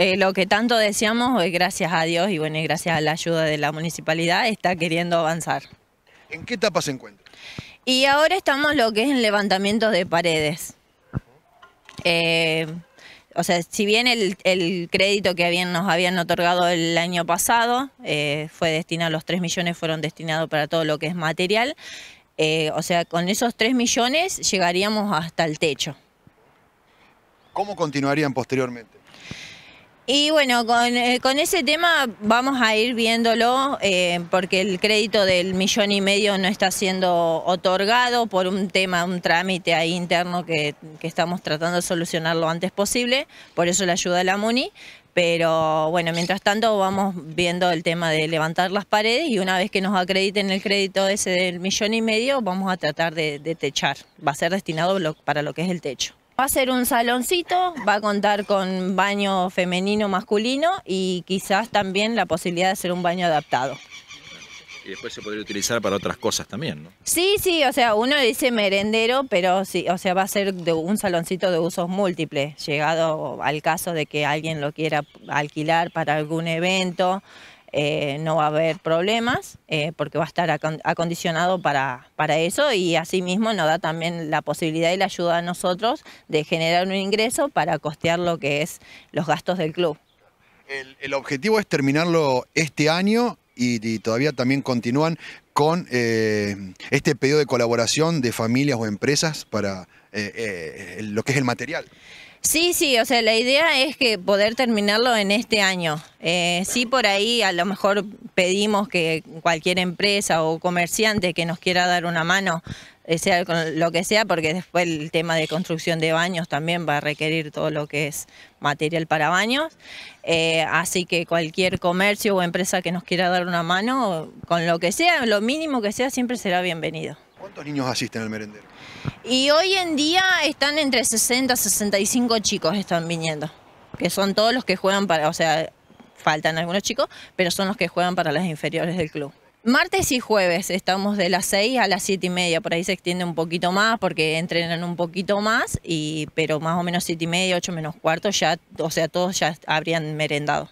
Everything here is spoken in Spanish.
Eh, lo que tanto deseamos, eh, gracias a Dios y bueno, gracias a la ayuda de la municipalidad, está queriendo avanzar. ¿En qué etapa se encuentra? Y ahora estamos lo que es en levantamiento de paredes. Eh, o sea, si bien el, crédito que habían, nos habían otorgado el año pasado fue destinado, los 3 millones fueron destinados para todo lo que es material, o sea, con esos 3 millones llegaríamos hasta el techo. ¿Cómo continuarían posteriormente? Y bueno, eh, con, ese tema vamos a ir viéndolo eh, porque el crédito del millón y medio no está siendo otorgado por un tema, un trámite ahí interno que, estamos tratando de solucionar lo antes posible, por eso la ayuda de la MUNI. Pero bueno, mientras tanto vamos viendo el tema de levantar las paredes y una vez que nos acrediten el crédito ese del millón y medio, vamos a tratar de, de techar. Va a ser destinado para lo que es el techo. Va a ser un saloncito, va a contar con baño femenino, masculino y quizás también la posibilidad de hacer un baño adaptado. Y después se podría utilizar para otras cosas también, ¿no? Sí, sí, o sea, uno dice merendero, pero sí, o sea, va a ser de un saloncito de usos múltiples, llegado al caso de que alguien lo quiera alquilar para algún evento. Eh, no va a haber problemas eh, porque va a estar acondicionado para, para eso y asimismo nos da también la posibilidad y la ayuda a nosotros de generar un ingreso para costear lo que es los gastos del club. El, objetivo es terminarlo este año y, todavía también continúan con eh, este pedido de colaboración de familias o empresas para eh, eh, lo que es el material. Sí, sí, o sea, la idea es que poder terminarlo en este año. sí, por ahí a lo mejor pedimos que cualquier empresa o comerciante que nos quiera dar una mano eh, sea con lo que sea, porque después el tema de construcción de baños también va a requerir todo lo que es material para baños. Eh, así que cualquier comercio o empresa que nos quiera dar una mano, con lo que sea, lo mínimo que sea, siempre será bienvenido. ¿Cuántos niños asisten al merendero? Y hoy en día están entre 60 y 65 chicos están viniendo, que son todos los que juegan para, o sea, faltan algunos chicos, pero son los que juegan para las inferiores del club. Martes y jueves estamos de las 6 a las 7 y media, por ahí se extiende un poquito más porque entrenan un poquito más, y, pero más o menos 7 y media, 8 menos cuarto, ya, o sea, todos ya habrían merendado.